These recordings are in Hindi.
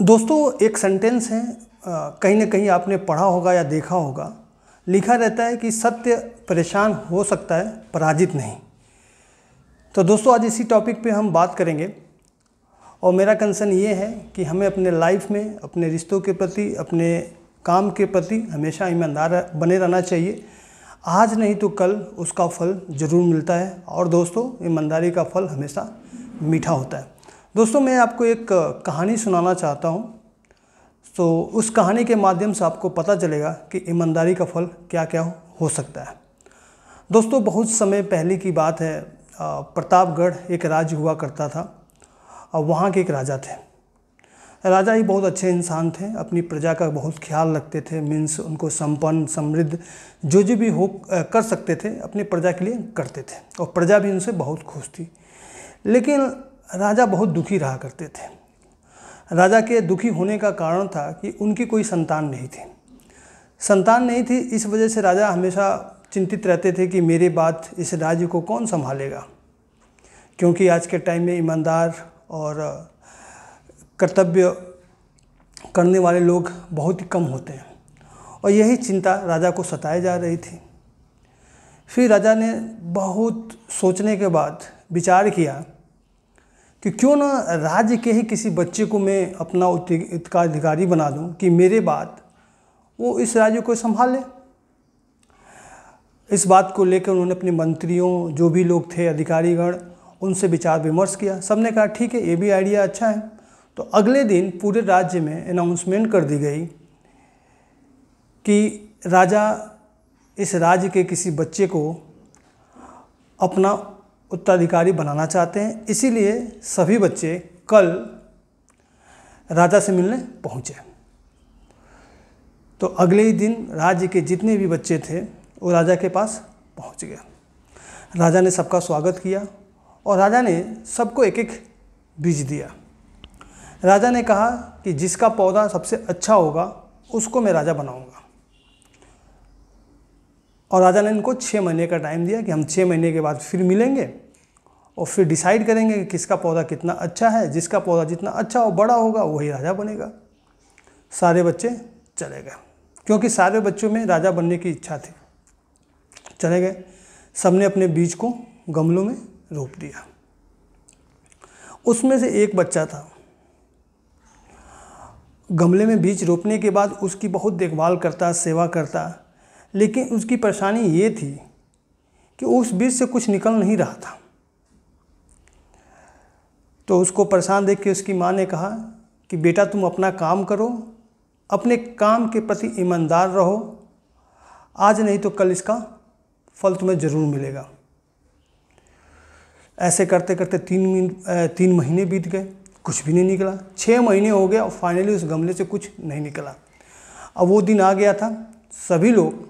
दोस्तों एक सेंटेंस है कहीं ना कहीं आपने पढ़ा होगा या देखा होगा लिखा रहता है कि सत्य परेशान हो सकता है पराजित नहीं तो दोस्तों आज इसी टॉपिक पे हम बात करेंगे और मेरा कंसर्न ये है कि हमें अपने लाइफ में अपने रिश्तों के प्रति अपने काम के प्रति हमेशा ईमानदार बने रहना चाहिए आज नहीं तो कल उसका फल ज़रूर मिलता है और दोस्तों ईमानदारी का फल हमेशा मीठा होता है दोस्तों मैं आपको एक कहानी सुनाना चाहता हूँ तो उस कहानी के माध्यम से आपको पता चलेगा कि ईमानदारी का फल क्या क्या हो सकता है दोस्तों बहुत समय पहले की बात है प्रतापगढ़ एक राज्य हुआ करता था और वहाँ के एक राजा थे राजा ही बहुत अच्छे इंसान थे अपनी प्रजा का बहुत ख्याल रखते थे मीन्स उनको संपन्न समृद्ध जो जो भी हो कर सकते थे अपनी प्रजा के लिए करते थे और प्रजा भी उनसे बहुत खुश थी लेकिन राजा बहुत दुखी रहा करते थे राजा के दुखी होने का कारण था कि उनकी कोई संतान नहीं थी संतान नहीं थी इस वजह से राजा हमेशा चिंतित रहते थे कि मेरे बाद इस राज्य को कौन संभालेगा क्योंकि आज के टाइम में ईमानदार और कर्तव्य करने वाले लोग बहुत ही कम होते हैं और यही चिंता राजा को सताए जा रही थी फिर राजा ने बहुत सोचने के बाद विचार किया कि क्यों ना राज्य के ही किसी बच्चे को मैं अपना उत्तराधिकारी बना दूं कि मेरे बाद वो इस राज्य को संभाले इस बात को लेकर उन्होंने अपने मंत्रियों जो भी लोग थे अधिकारीगण उनसे विचार विमर्श किया सबने कहा ठीक है ये भी आइडिया अच्छा है तो अगले दिन पूरे राज्य में अनाउंसमेंट कर दी गई कि राजा इस राज्य के किसी बच्चे को अपना उत्तराधिकारी बनाना चाहते हैं इसीलिए सभी बच्चे कल राजा से मिलने पहुँचे तो अगले ही दिन राज्य के जितने भी बच्चे थे वो राजा के पास पहुँच गए राजा ने सबका स्वागत किया और राजा ने सबको एक एक बीज दिया राजा ने कहा कि जिसका पौधा सबसे अच्छा होगा उसको मैं राजा बनाऊंगा और राजा ने इनको छः महीने का टाइम दिया कि हम छः महीने के बाद फिर मिलेंगे और फिर डिसाइड करेंगे कि किसका पौधा कितना अच्छा है जिसका पौधा जितना अच्छा और बड़ा होगा वही राजा बनेगा सारे बच्चे चले गए क्योंकि सारे बच्चों में राजा बनने की इच्छा थी चले गए सबने अपने बीज को गमलों में रोप दिया उसमें से एक बच्चा था गमले में बीज रोपने के बाद उसकी बहुत देखभाल करता सेवा करता लेकिन उसकी परेशानी ये थी कि उस बीज से कुछ निकल नहीं रहा था तो उसको परेशान देख के उसकी माँ ने कहा कि बेटा तुम अपना काम करो अपने काम के प्रति ईमानदार रहो आज नहीं तो कल इसका फल तुम्हें ज़रूर मिलेगा ऐसे करते करते तीन तीन महीने बीत गए कुछ भी नहीं निकला छः महीने हो गए और फाइनली उस गमले से कुछ नहीं निकला अब वो दिन आ गया था सभी लोग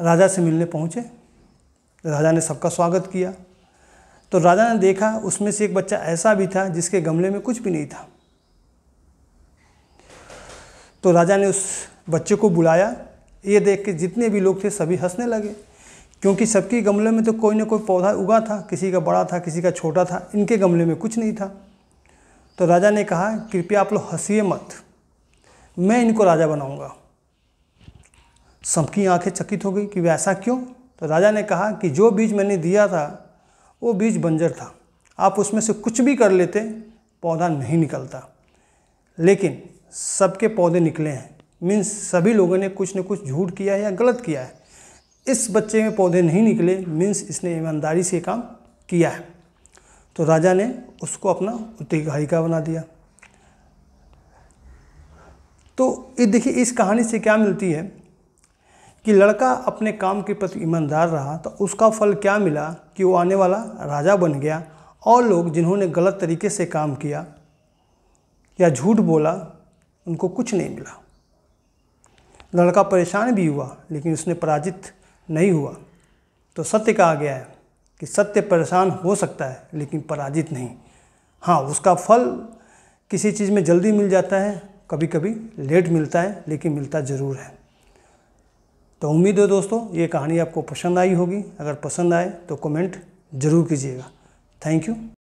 राजा से मिलने पहुँचे राजा ने सबका स्वागत किया तो राजा ने देखा उसमें से एक बच्चा ऐसा भी था जिसके गमले में कुछ भी नहीं था तो राजा ने उस बच्चे को बुलाया ये देख के जितने भी लोग थे सभी हंसने लगे क्योंकि सबके गमले में तो कोई ना कोई पौधा उगा था किसी का बड़ा था किसी का छोटा था इनके गमले में कुछ नहीं था तो राजा ने कहा कृपया आप लोग हंसीए मत मैं इनको राजा बनाऊंगा सबकी आंखें चकित हो गई कि वैसा क्यों तो राजा ने कहा कि जो बीज मैंने दिया था वो बीज बंजर था आप उसमें से कुछ भी कर लेते पौधा नहीं निकलता लेकिन सबके पौधे निकले हैं मीन्स सभी लोगों ने कुछ न कुछ झूठ किया है या गलत किया है इस बच्चे में पौधे नहीं निकले मीन्स इसने ईमानदारी से काम किया है तो राजा ने उसको अपना उत्तराधिका बना दिया तो ये देखिए इस कहानी से क्या मिलती है कि लड़का अपने काम के प्रति ईमानदार रहा तो उसका फल क्या मिला कि वो आने वाला राजा बन गया और लोग जिन्होंने गलत तरीके से काम किया या झूठ बोला उनको कुछ नहीं मिला लड़का परेशान भी हुआ लेकिन उसने पराजित नहीं हुआ तो सत्य कहा गया है कि सत्य परेशान हो सकता है लेकिन पराजित नहीं हाँ उसका फल किसी चीज़ में जल्दी मिल जाता है कभी कभी लेट मिलता है लेकिन मिलता ज़रूर है तो उम्मीद है दोस्तों ये कहानी आपको पसंद आई होगी अगर पसंद आए तो कमेंट ज़रूर कीजिएगा थैंक यू